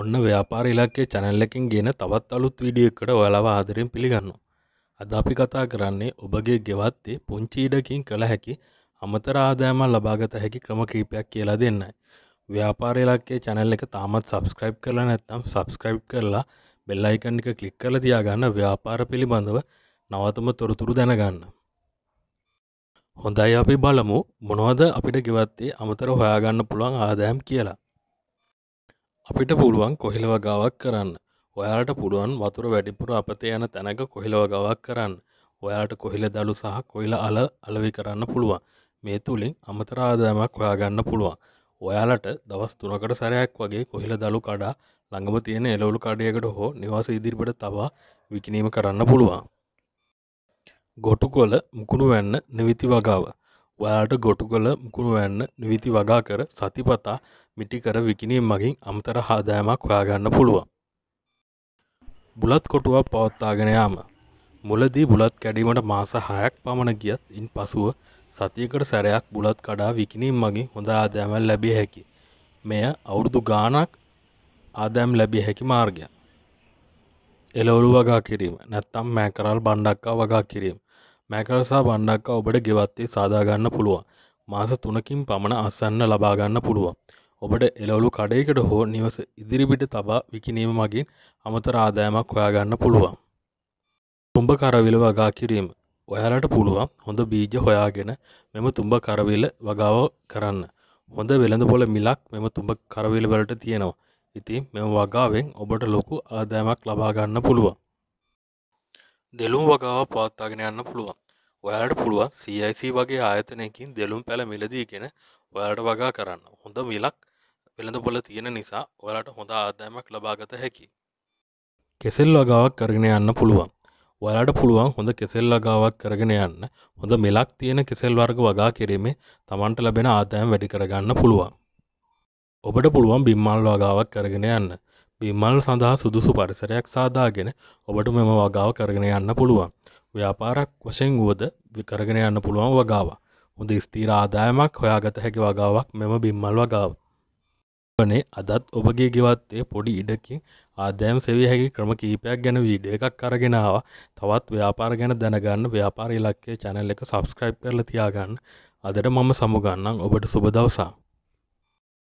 ඔන්න ව්‍යාපාර ඉලක්කේ channel එකෙන් ගෙන තවත් අලුත් වීඩියෝ එකකට ඔයාලව ආදරෙන් පිළිගන්නවා. අද අපි කතා කරන්නේ ඔබගේ ගෙවත්තේ පුංචි ඉඩකින් කළ හැකි අමතර ආදායමක් ලබා ගත හැකි ක්‍රම කිහිපයක් කියලා දෙන්නයි. ව්‍යාපාර ඉලක්කේ channel එක තාමත් subscribe කරලා නැත්නම් subscribe කරලා bell icon එක click කරලා තියාගන්න ව්‍යාපාර පිළිබඳව නවතම තොරතුරු දැනගන්න. හොඳයි අපි බලමු මොනවද අපිට ගෙවත්තේ අමතර හොයාගන්න පුළුවන් ආදායම් කියලා. අපිට පුළුවන් කොහිලව ගාවක් කරන්න ඔයාට පුළුවන් වතුර වැඩිපුර අපතේ යන තැනක කොහිලව ගවක් කරන්න ඔයාට කොහිල දළු සහ කොයිල අල අලවි කරන්න පුළුවන් මේ තුළින් අමතරාදෑමක් හොයාගන්න පුළුවන් ඔයාලට දවස් තුනකට සැරයක් වගේ කොහිල දළු කඩා ළඟම තියෙන එලවලු කඩයකට හෝ නිවාස ඉදිරිපට තබා විකිනීම කරන්න පුළුවන් ගොටුකොල මුකුණු වැන්න නිවිති වගාව ඔයාට ගොටු කළ මුකුණු වැන්න නිවිති වගා කර සතිපතා මිටිකර විකිනීම් මගින් අමතර හාදෑමක් හොයාගන්න පුළුවන්. බුලත් කොටුවක් පවත්තාගෙනයාම මුලදී බුලත් කැඩීමට මාස හයක් පමණ ගියත් ඉන් පසුව සතියකට සැරයක් බුලත් කඩා විකිනීම් මගින් හොඳ ආදෑමල් ලැබිය හැකි. මෙය අවුරුදු ගානක් ආදෑම් ලැබිය හැකි මාර්ගයක්. එලවලු වගා කිරීම නැත්තම් මෑකරල් බණ්ඩක්කා වගා කිරීම මෑකර සහ බණ්ඩක්කා ඔබට ගෙවත්තේ සාදාගන්න පුළුවන් මාස තුනකින් පමණ අස්සන්න ලබාගන්න පුළුවන් ඔබට එලවලු කඩයකට හෝ නිවස ඉදිරිපිට තබා විකිනීම මගින් අමතර ආදායමක් හොයාගන්න පුළුවන් තුම්බ කරවිල වගා කිරීම ඔයාලට පුළුවන් හොඳ බීජ හොයාගෙන මෙම තුම්බ කරවිල වගාව කරන්න හොඳ වෙළඳ පොළ මිලක් මෙම තුඹ කරවිලවලට තියෙනවා ඉතින් මෙම වගාවෙන් ඔබට ලොකු ආදායමක් ලබාගන්න පුළුවන් දෙලුම් වගාව පවත්තාගෙන යන්න පුළුවන් ඔයාට පුළුවන් සIC වගේ ආයතනයකින් දෙලුම් පැළ මිලදීගෙන ඔයාට වගා කරන්න හොඳ මිලක් වෙළඳ පොල තියෙන නිසා ඔයාට හොඳ ආදායමක් ලබාගත හැකි කෙසෙල් වගාවක් කරගෙන යන්න පුළුවන් ඔයාට පුළුවන් හොඳ කෙසෙල් වගාවක් කරගෙන යන්න හොඳ මෙලක් තියෙන කෙසෙල් වර්ග වගා කිරීමේ තමන්ට ලැබෙන ආදායම් වැඩි කරගන්න පුළුවන් ඔබට පුළුවන් බිම්මල් වගාවක් කරගෙන යන්න බිමල් සඳහා සුදුසු පරිසරයක් සාදාගෙන ඔබට මෙම වගාව කරගෙන යන්න පුළුවන්. ව්‍යාපාරක් වශයෙන් වුවද විකරගෙන යන්න පුළුවන් වගාව. හොඳ ස්තීර ආදායමක් හොයාගත හැකි වගාවක් මෙම බිම්මල් වගාව. වනේ අදත් ඔබගේ ගෙවත්තේ පොඩි ඉඩකින් ආදෑම් සෙවිය හැකි ක්‍රම කීපයක් ගැන වීඩිය එකක් කරගෙනවා තවත් ව්‍යාපාර ගැන දැනගන්න ව්‍යාපාර ඉලක්කේ චැනල් එක සබස්ක්‍රයිබ් කරලා තියාගන්න අදට මම සමුගන්නම් ඔබට සුබ දවසා.